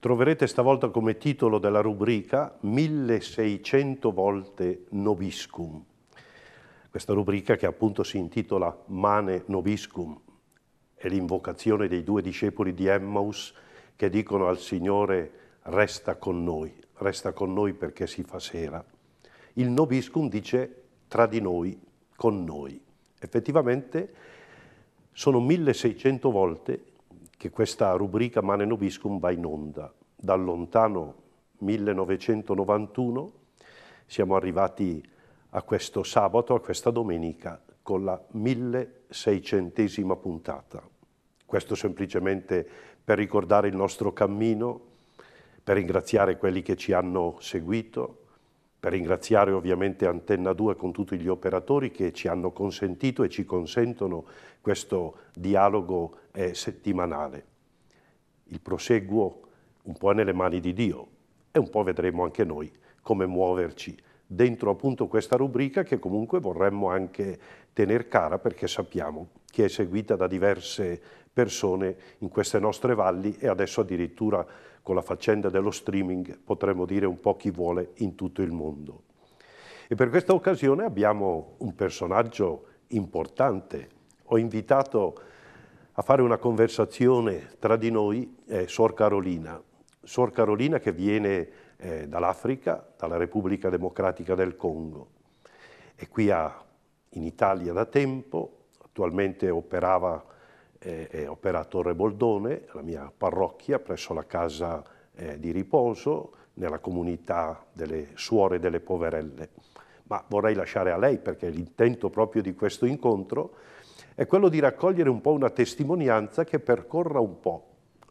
Troverete stavolta come titolo della rubrica 1600 volte Nobiscum. Questa rubrica che appunto si intitola Mane Nobiscum è l'invocazione dei due discepoli di Emmaus che dicono al Signore resta con noi, resta con noi perché si fa sera. Il Nobiscum dice tra di noi, con noi. Effettivamente sono 1600 volte che questa rubrica Mane Nobiscum va in onda. Dal lontano 1991 siamo arrivati a questo sabato, a questa domenica, con la 1600esima puntata. Questo semplicemente per ricordare il nostro cammino, per ringraziare quelli che ci hanno seguito, per ringraziare ovviamente Antenna 2 con tutti gli operatori che ci hanno consentito e ci consentono questo dialogo eh, settimanale. Il proseguo un po' è nelle mani di Dio e un po' vedremo anche noi come muoverci dentro appunto questa rubrica che comunque vorremmo anche tenere cara perché sappiamo che è seguita da diverse persone in queste nostre valli e adesso addirittura con la faccenda dello streaming potremmo dire un po' chi vuole in tutto il mondo. E per questa occasione abbiamo un personaggio importante. Ho invitato a fare una conversazione tra di noi eh, Sor Carolina. Sor Carolina che viene eh, dall'Africa, dalla Repubblica Democratica del Congo. È qui a, in Italia da tempo, attualmente operava eh, eh, operato a Reboldone, la mia parrocchia, presso la casa eh, di riposo, nella comunità delle suore delle poverelle. Ma vorrei lasciare a lei, perché l'intento proprio di questo incontro è quello di raccogliere un po' una testimonianza che percorra un po',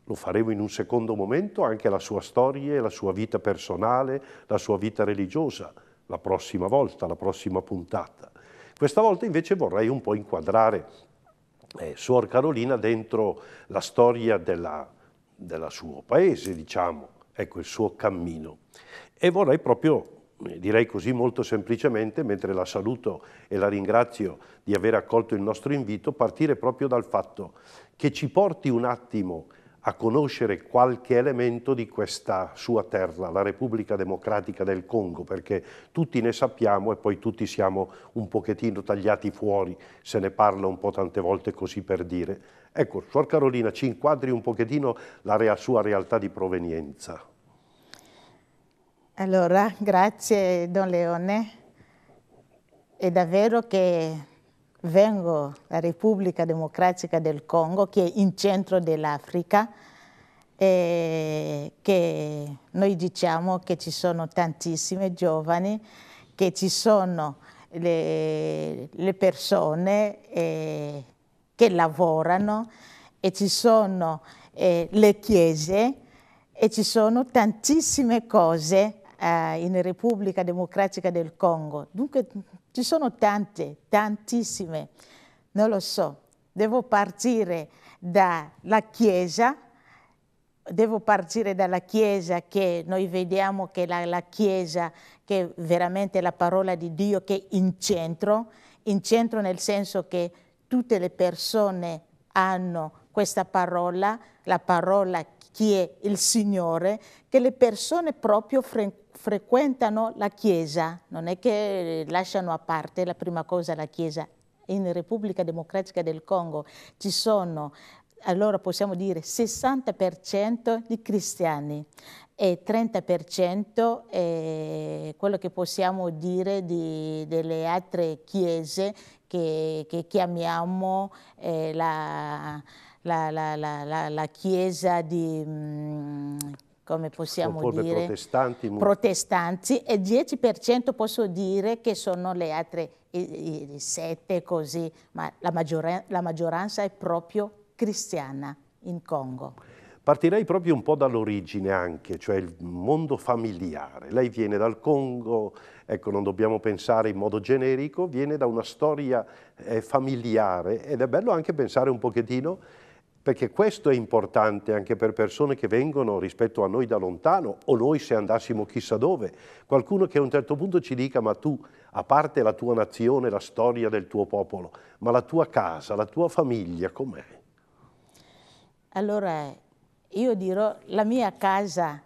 lo faremo in un secondo momento, anche la sua storia, la sua vita personale, la sua vita religiosa, la prossima volta, la prossima puntata. Questa volta invece vorrei un po' inquadrare eh, Suor Carolina dentro la storia della, della suo paese, diciamo, ecco il suo cammino. E vorrei proprio eh, direi così molto semplicemente, mentre la saluto e la ringrazio di aver accolto il nostro invito, partire proprio dal fatto che ci porti un attimo a conoscere qualche elemento di questa sua terra, la Repubblica Democratica del Congo, perché tutti ne sappiamo e poi tutti siamo un pochettino tagliati fuori, se ne parla un po' tante volte così per dire. Ecco, Suor Carolina, ci inquadri un pochettino la rea sua realtà di provenienza. Allora, grazie Don Leone. È davvero che vengo dalla Repubblica Democratica del Congo, che è in centro dell'Africa, e eh, che noi diciamo che ci sono tantissimi giovani, che ci sono le, le persone eh, che lavorano e ci sono eh, le chiese e ci sono tantissime cose eh, in Repubblica Democratica del Congo. Dunque ci sono tante, tantissime, non lo so. Devo partire dalla Chiesa, devo partire dalla Chiesa che noi vediamo che la, la Chiesa, che è veramente la parola di Dio che è in centro, in centro nel senso che tutte le persone hanno questa parola, la parola chi è il Signore, che le persone proprio frequentano frequentano la Chiesa, non è che lasciano a parte la prima cosa la Chiesa. In Repubblica Democratica del Congo ci sono, allora possiamo dire, 60% di cristiani e 30% è quello che possiamo dire di, delle altre chiese che, che chiamiamo eh, la, la, la, la, chiesa di... Mh, mm, come possiamo dire, protestanti, protestanti e 10% posso dire che sono le altre i, i, sette così, ma la, maggior, la maggioranza è proprio cristiana in Congo. Partirei proprio un po' dall'origine anche, cioè il mondo familiare. Lei viene dal Congo, ecco non dobbiamo pensare in modo generico, viene da una storia eh, familiare ed è bello anche pensare un pochettino perché questo è importante anche per persone che vengono rispetto a noi da lontano o noi se andassimo chissà dove, qualcuno che a un certo punto ci dica ma tu, a parte la tua nazione, la storia del tuo popolo, ma la tua casa, la tua famiglia com'è? Allora io dirò la mia casa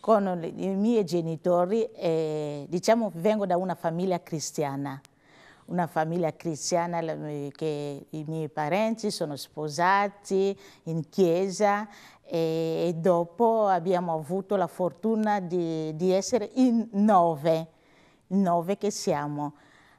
con i miei genitori, eh, diciamo vengo da una famiglia cristiana, una famiglia cristiana, eh, che i miei parenti sono sposati in chiesa e, e dopo abbiamo avuto la fortuna di, di essere in nove, nove che siamo.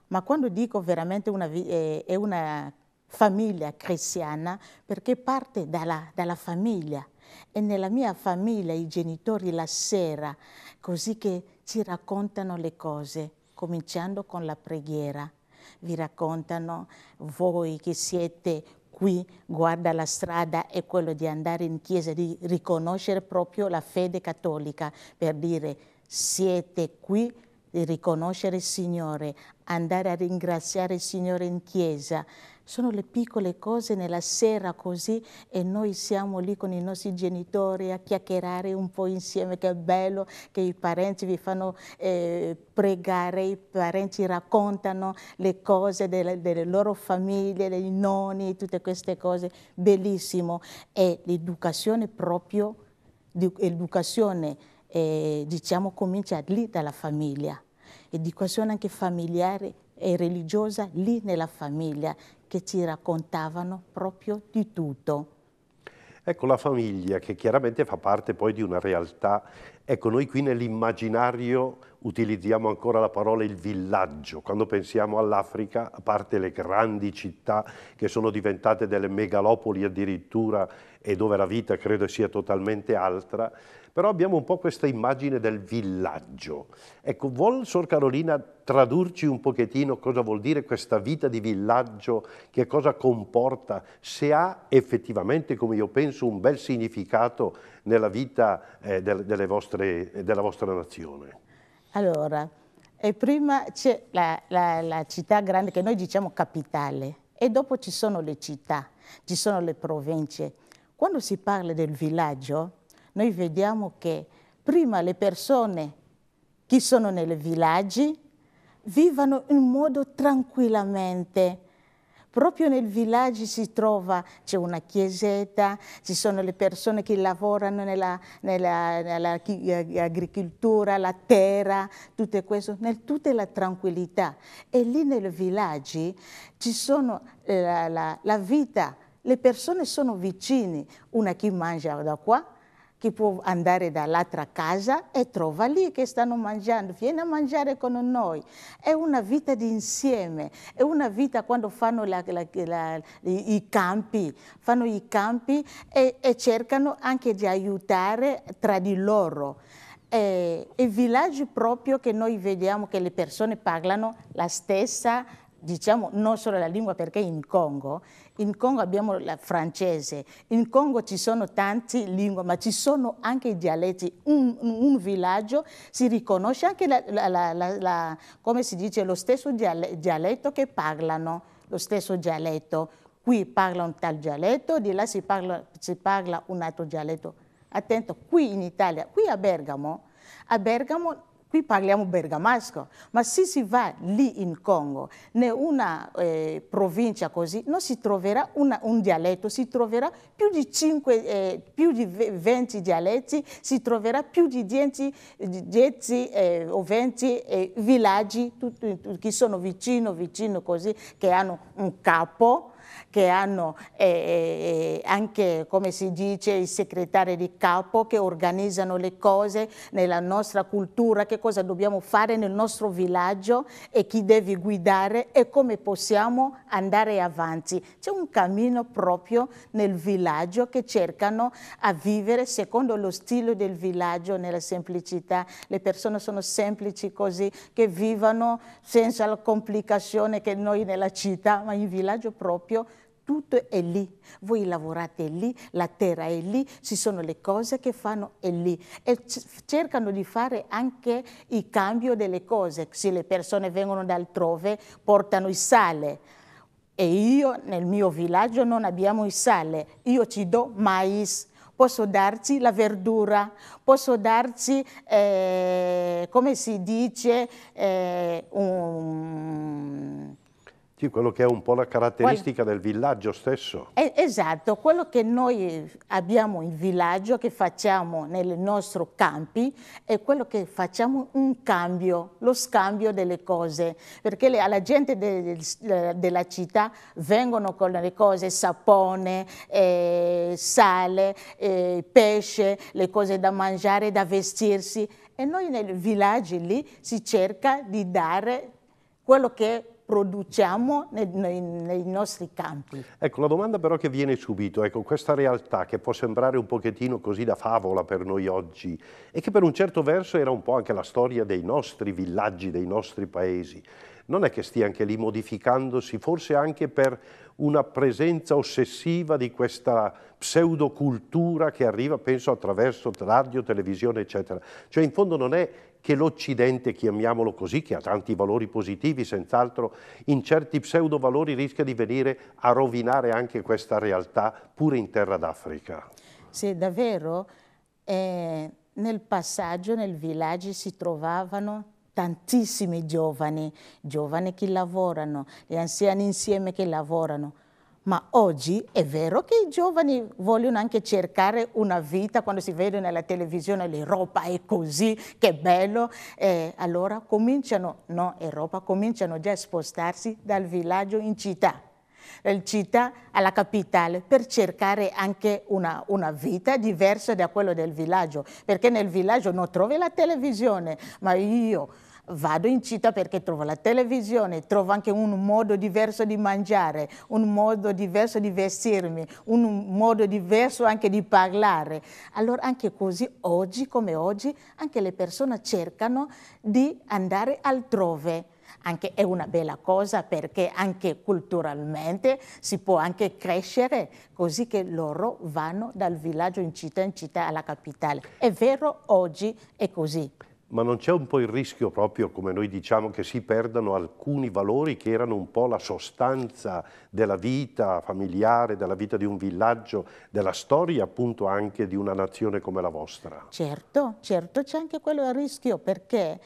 Ma quando dico veramente una, eh, è una famiglia cristiana, perché parte dalla, dalla famiglia. E nella mia famiglia i genitori la sera, così che ci raccontano le cose, cominciando con la preghiera vi raccontano, voi che siete qui, guarda la strada, è quello di andare in chiesa, di riconoscere proprio la fede cattolica, per dire siete qui, riconoscere il Signore, andare a ringraziare il Signore in chiesa, sono le piccole cose nella sera così e noi siamo lì con i nostri genitori a chiacchierare un po' insieme, che è bello che i parenti vi fanno eh, pregare, i parenti raccontano le cose delle, delle loro famiglie, dei nonni, tutte queste cose, bellissimo. E l'educazione proprio, l'educazione eh, diciamo comincia lì dalla famiglia, l'educazione anche familiare e religiosa lì nella famiglia, che ci raccontavano proprio di tutto. Ecco la famiglia che chiaramente fa parte poi di una realtà. Ecco, noi qui nell'immaginario utilizziamo ancora la parola il villaggio. Quando pensiamo all'Africa, a parte le grandi città che sono diventate delle megalopoli addirittura e dove la vita credo sia totalmente altra, però abbiamo un po' questa immagine del villaggio. Ecco, vuol Sor Carolina tradurci un pochettino cosa vuol dire questa vita di villaggio, che cosa comporta, se ha effettivamente, come io penso, un bel significato nella vita eh, del, vostre, della vostra nazione? Allora, prima c'è la, la, la città grande che noi diciamo capitale e dopo ci sono le città, ci sono le province quando si parla del villaggio, noi vediamo che prima le persone che sono nei villaggi vivono in modo tranquillamente. Proprio nel villaggio si trova, c'è una chiesetta, ci sono le persone che lavorano nell'agricoltura, eh, la terra, tutto questo, nel, tutta la tranquillità. E lì nei villaggi ci sono eh, la, la vita le persone sono vicine, una che mangia da qua, che può andare dall'altra casa e trova lì che stanno mangiando, vieni a mangiare con noi. È una vita d'insieme, è una vita quando fanno la, la, la, i campi, fanno i campi e, e, cercano anche di aiutare tra di loro. E, I villaggi proprio che noi vediamo che le persone parlano la stessa diciamo non solo la lingua perché in Congo, in Congo abbiamo la francese, in Congo ci sono tante lingue, ma ci sono anche i dialetti. Un, un villaggio si riconosce anche la, la, la, come si dice, lo stesso dialetto che parlano, lo stesso dialetto. Qui parla un tal dialetto, di là si parla, si parla un altro dialetto. Attento, qui in Italia, qui a Bergamo, a Bergamo qui parliamo bergamasco, ma se si va lì in Congo, in una eh, provincia così, non si troverà una, un dialetto, si troverà più di, 5, eh, più di 20 dialetti, si troverà più di 10, 10 eh, o 20 eh, villaggi tutti, tutti, che sono vicino, vicino così, che hanno un capo, che hanno eh, eh, anche, come si dice, i segretari di capo che organizzano le cose nella nostra cultura, che cosa dobbiamo fare nel nostro villaggio e chi deve guidare e come possiamo andare avanti. C'è un cammino proprio nel villaggio che cercano a vivere secondo lo stile del villaggio, nella semplicità. Le persone sono semplici così, che vivono senza la complicazione che noi nella città, ma in villaggio proprio tutto è lì, voi lavorate lì, la terra è lì, ci sono le cose che fanno è lì e cercano di fare anche il cambio delle cose, se le persone vengono da altrove portano il sale e io nel mio villaggio non abbiamo il sale, io ci do mais, posso darci la verdura, posso darci, eh, come si dice, eh, un sì, quello che è un po' la caratteristica quello... del villaggio stesso. Eh, esatto, quello che noi abbiamo in villaggio, che facciamo nei nostri campi, è quello che facciamo un cambio, lo scambio delle cose, perché le, alla gente de, de, della città vengono con le cose sapone, eh, sale, eh, pesce, le cose da mangiare, da vestirsi e noi nei villaggi lì si cerca di dare quello che produciamo nei, nei, nei, nostri campi. Ecco, la domanda però che viene subito, ecco, questa realtà che può sembrare un pochettino così da favola per noi oggi e che per un certo verso era un po' anche la storia dei nostri villaggi, dei nostri paesi, non è che stia anche lì modificandosi, forse anche per una presenza ossessiva di questa pseudocultura che arriva, penso, attraverso radio, televisione, eccetera. Cioè, in fondo non è che l'Occidente, chiamiamolo così, che ha tanti valori positivi, senz'altro, in certi pseudovalori rischia di venire a rovinare anche questa realtà pure in terra d'Africa. Sì, davvero. Eh, nel passaggio, nel villaggio si trovavano tantissimi giovani, giovani che lavorano, gli anziani insieme che lavorano, ma oggi è vero che i giovani vogliono anche cercare una vita quando si vede nella televisione l'Europa è così, che bello. Eh, allora cominciano, no Europa, cominciano già a spostarsi dal villaggio in città dal città alla capitale per cercare anche una, una, vita diversa da quella del villaggio, perché nel villaggio non trovi la televisione, ma io vado in città perché trovo la televisione, trovo anche un modo diverso di mangiare, un modo diverso di vestirmi, un modo diverso anche di parlare. Allora anche così oggi come oggi anche le persone cercano di andare altrove. Anche è una bella cosa perché anche culturalmente si può anche crescere così che loro vanno dal villaggio in città in città alla capitale. È vero oggi è così ma non c'è un po' il rischio proprio, come noi diciamo, che si perdano alcuni valori che erano un po' la sostanza della vita familiare, della vita di un villaggio, della storia appunto anche di una nazione come la vostra? Certo, certo, c'è anche quello il rischio perché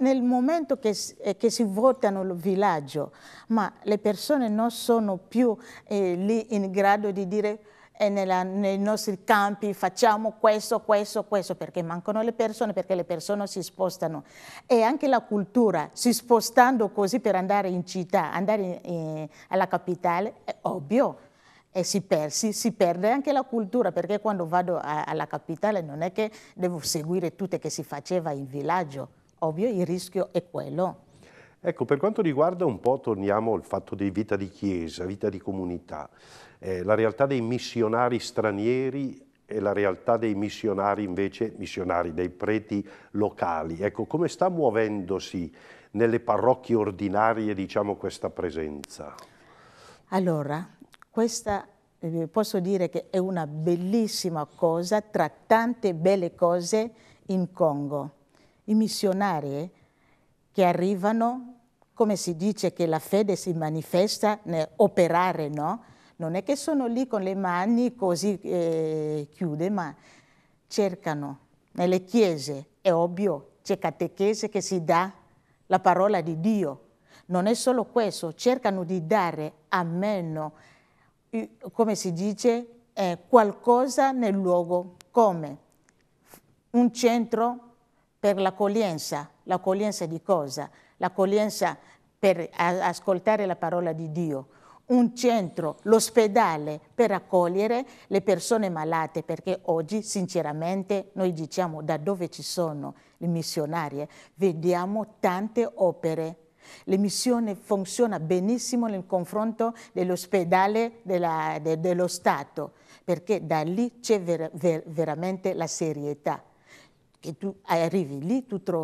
nel momento che, eh, che, si votano il villaggio, ma le persone non sono più eh, lì in grado di dire nella, nei nostri campi facciamo questo, questo, questo, perché mancano le persone, perché le persone si spostano. E anche la cultura, si spostando così per andare in città, andare in, eh, alla capitale, è ovvio. E si, persi, si, perde anche la cultura, perché quando vado a, alla capitale non è che devo seguire tutte che si faceva in villaggio. Ovvio il rischio è quello. Ecco, per quanto riguarda un po', torniamo al fatto di vita di chiesa, vita di comunità, eh, la realtà dei missionari stranieri e la realtà dei missionari invece, missionari, dei preti locali. Ecco, come sta muovendosi nelle parrocchie ordinarie, diciamo, questa presenza? Allora, questa eh, posso dire che è una bellissima cosa tra tante belle cose in Congo. I missionari che arrivano, come si dice che la fede si manifesta nell'operare, no? Non è che sono lì con le mani così eh, chiude, ma cercano nelle chiese, è ovvio, c'è catechese che si dà la parola di Dio. Non è solo questo, cercano di dare a meno, come si dice, eh, qualcosa nel luogo, come un centro per l'accoglienza. L'accoglienza di cosa? L'accoglienza per ascoltare la parola di Dio. Un centro, l'ospedale per accogliere le persone malate, perché oggi sinceramente noi diciamo da dove ci sono le missionarie, vediamo tante opere L'emissione funziona benissimo nel confronto dell'ospedale della, de, dello Stato, perché da lì c'è ver, ver, veramente la serietà che tu arrivi lì, tu trovi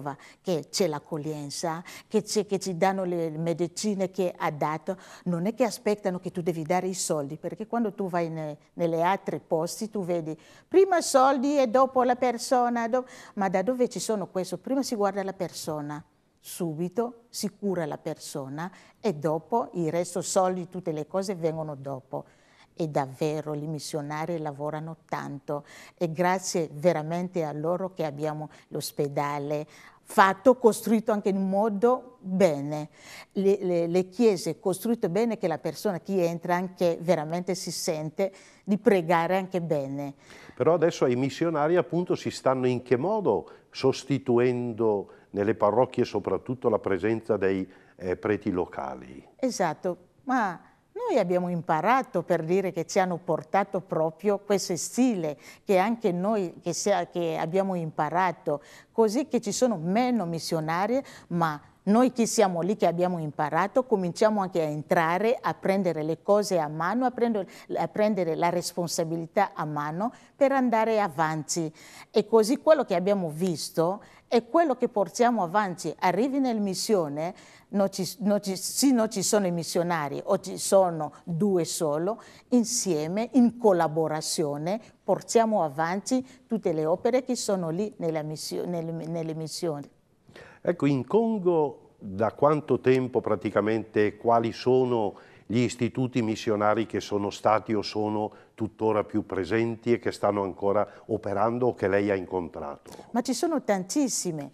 che c'è l'accoglienza, che, che, ci danno le medicine che ha dato, non è che aspettano che tu devi dare i soldi, perché quando tu vai ne, nelle altre posti tu vedi prima soldi e dopo la persona, do, ma da dove ci sono questo? Prima si guarda la persona, subito si cura la persona e dopo il resto, soldi, tutte le cose vengono dopo e davvero i missionari lavorano tanto e grazie veramente a loro che abbiamo l'ospedale fatto, costruito anche in modo bene. Le, le, le, chiese costruite bene che la persona che entra anche veramente si sente di pregare anche bene. Però adesso i missionari appunto si stanno in che modo sostituendo nelle parrocchie soprattutto la presenza dei eh, preti locali? Esatto, ma noi abbiamo imparato per dire che ci hanno portato proprio questo stile che anche noi che, sia, che abbiamo imparato, così che ci sono meno missionarie, ma noi che siamo lì, che abbiamo imparato, cominciamo anche a entrare, a prendere le cose a mano, a prendere, a prendere la responsabilità a mano per andare avanti. E così quello che abbiamo visto e quello che portiamo avanti arrivi nel missione, non ci, non ci, sì, non ci sono i missionari o ci sono due solo, insieme, in collaborazione, portiamo avanti tutte le opere che sono lì nella missione, nelle, nelle missioni. Ecco, in Congo da quanto tempo praticamente, quali sono gli istituti missionari che sono stati o sono tuttora più presenti e che stanno ancora operando o che lei ha incontrato? Ma ci sono tantissime,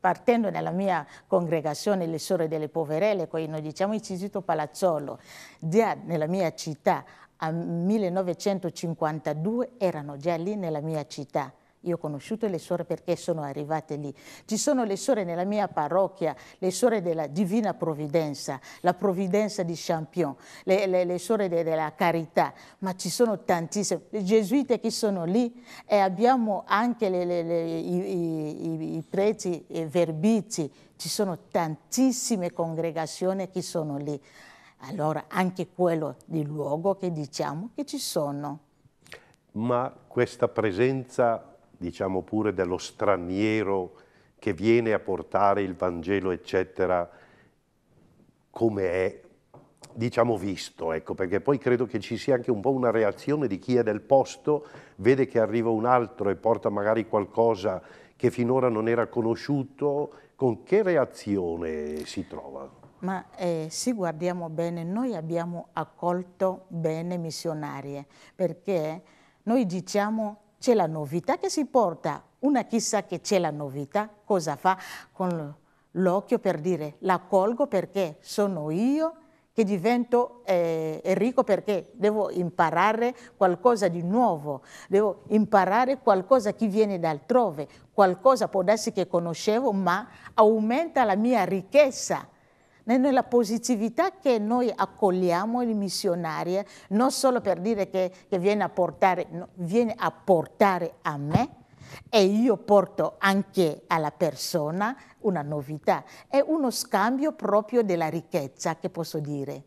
partendo dalla mia congregazione, le Sore delle Poverelle, poi noi diciamo Istituto Palazzolo, già nella mia città, a 1952 erano già lì nella mia città. Io ho conosciuto le suore perché sono arrivate lì. Ci sono le suore nella mia parrocchia, le suore della Divina Provvidenza, la Provvidenza di Champion, le, le, le sore de, della Carità, ma ci sono tantissime. Le gesuite che sono lì e abbiamo anche le, i, i, i preti verbiti, ci sono tantissime congregazioni che sono lì. Allora anche quello di luogo che diciamo che ci sono. Ma questa presenza diciamo pure dello straniero che viene a portare il Vangelo, eccetera, come è, diciamo, visto, ecco, perché poi credo che ci sia anche un po' una reazione di chi è del posto, vede che arriva un altro e porta magari qualcosa che finora non era conosciuto, con che reazione si trova? Ma eh, se guardiamo bene, noi abbiamo accolto bene missionarie, perché noi diciamo c'è la novità che si porta, una chissà che c'è la novità, cosa fa con l'occhio per dire la colgo perché sono io che divento eh, ricco perché devo imparare qualcosa di nuovo, devo imparare qualcosa che viene da altrove, qualcosa può darsi che conoscevo ma aumenta la mia ricchezza nella positività che noi accogliamo il missionario, non solo per dire che, che viene, a portare, no, viene a portare a me, e io porto anche alla persona una novità, è uno scambio proprio della ricchezza, che posso dire.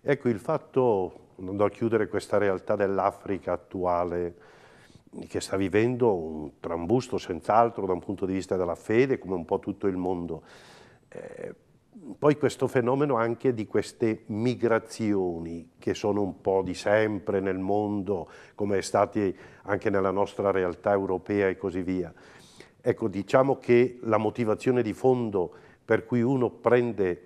Ecco, il fatto, andando a chiudere questa realtà dell'Africa attuale, che sta vivendo un trambusto senz'altro da un punto di vista della fede, come un po' tutto il mondo, eh, poi questo fenomeno anche di queste migrazioni che sono un po' di sempre nel mondo, come è stato anche nella nostra realtà europea e così via. Ecco, diciamo che la motivazione di fondo per cui uno prende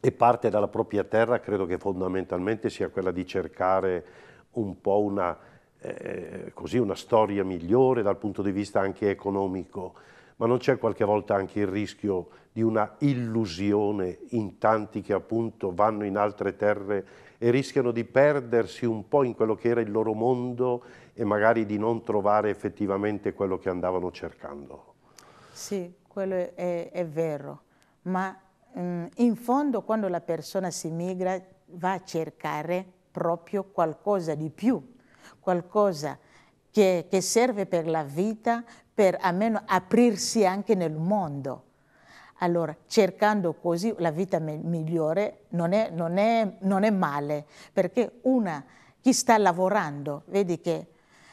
e parte dalla propria terra credo che fondamentalmente sia quella di cercare un po' una, eh, così, una storia migliore dal punto di vista anche economico ma non c'è qualche volta anche il rischio di una illusione in tanti che appunto vanno in altre terre e rischiano di perdersi un po' in quello che era il loro mondo e magari di non trovare effettivamente quello che andavano cercando. Sì, quello è, è vero, ma mh, mm, in fondo quando la persona si migra va a cercare proprio qualcosa di più, qualcosa che, che serve per la vita, per almeno aprirsi anche nel mondo. Allora, cercando così la vita migliore non è, non è, non è male, perché una, chi sta lavorando, vedi che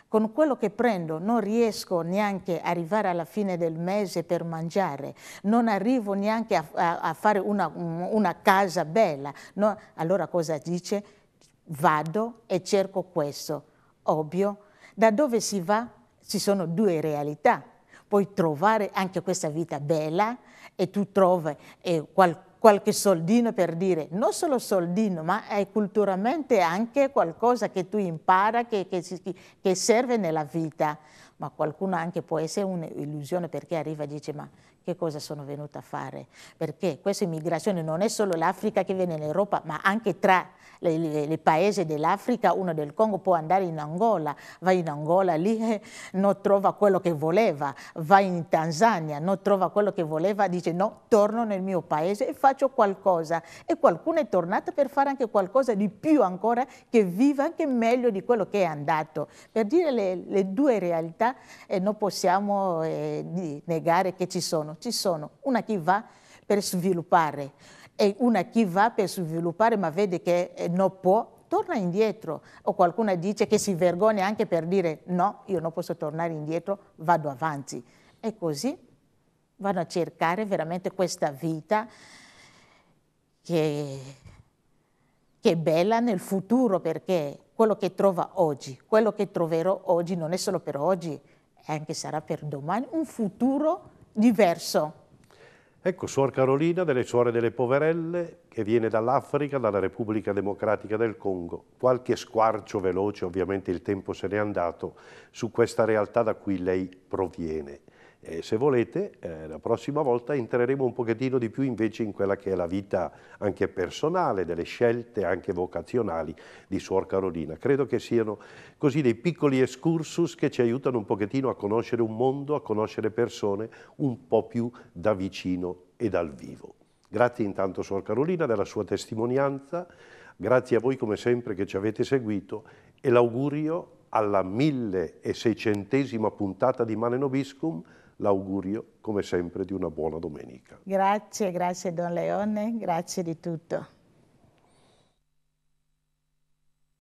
con quello che prendo non riesco neanche ad arrivare alla fine del mese per mangiare, non arrivo neanche a, a, a fare una, una, casa bella. No? Allora cosa dice? Vado e cerco questo. Ovvio. Da dove si va? ci sono due realtà. Puoi trovare anche questa vita bella e tu trovi eh, qual qualche soldino per dire, non solo soldino, ma è culturalmente anche qualcosa che tu impara, che, che, che serve nella vita. Ma qualcuno anche può essere un'illusione perché arriva e dice, ma che cosa sono venuta a fare, perché questa immigrazione non è solo l'Africa che viene in Europa, ma anche tra i paesi dell'Africa, uno del Congo può andare in Angola, va in Angola lì, non trova quello che voleva, va in Tanzania, non trova quello che voleva, dice no, torno nel mio paese e faccio qualcosa. E qualcuno è tornato per fare anche qualcosa di più ancora, che viva anche meglio di quello che è andato. Per dire le, le due realtà eh, non possiamo eh, negare che ci sono. Ci sono una che va per sviluppare e una che va per sviluppare ma vede che eh, non può, torna indietro. O qualcuno dice che si vergogna anche per dire no, io non posso tornare indietro, vado avanti. E così vanno a cercare veramente questa vita che, che è bella nel futuro perché quello che trova oggi, quello che troverò oggi non è solo per oggi, anche sarà per domani, un futuro diverso. Ecco, Suor Carolina delle Suore delle Poverelle, che viene dall'Africa, dalla Repubblica Democratica del Congo. Qualche squarcio veloce, ovviamente il tempo se n'è andato, su questa realtà da cui lei proviene. E se volete, eh, la prossima volta entreremo un pochettino di più invece in quella che è la vita anche personale, delle scelte anche vocazionali di Suor Carolina. Credo che siano così dei piccoli excursus che ci aiutano un pochettino a conoscere un mondo, a conoscere persone un po' più da vicino e dal vivo. Grazie intanto Suor Carolina della sua testimonianza, grazie a voi come sempre che ci avete seguito e l'augurio alla 1600esima puntata di Mane Nobiscum l'augurio, come sempre, di una buona domenica. Grazie, grazie Don Leone, grazie di tutto.